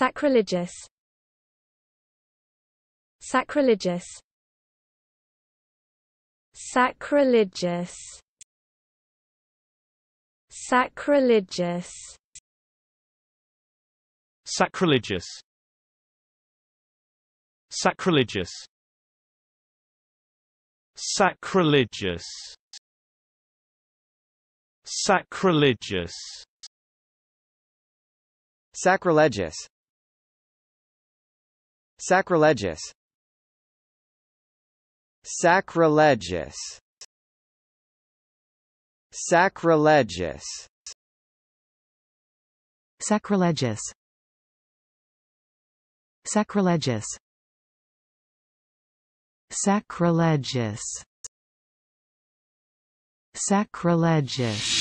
sacrilegious sacrilegious sacrilegious sacrilegious sacrilegious sacrilegious sacrilegious sacrilegious sacrilegious Sacrilegious Sacrilegious Sacrilegious Sacrilegious Sacrilegious Sacrilegious Sacrilegious